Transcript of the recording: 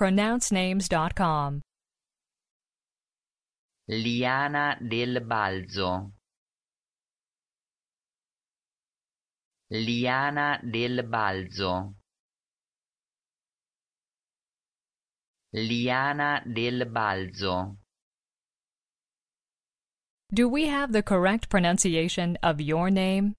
pronouncenames.com. Liana del Balzo. Liana del Balzo. Liana del Balzo. Do we have the correct pronunciation of your name?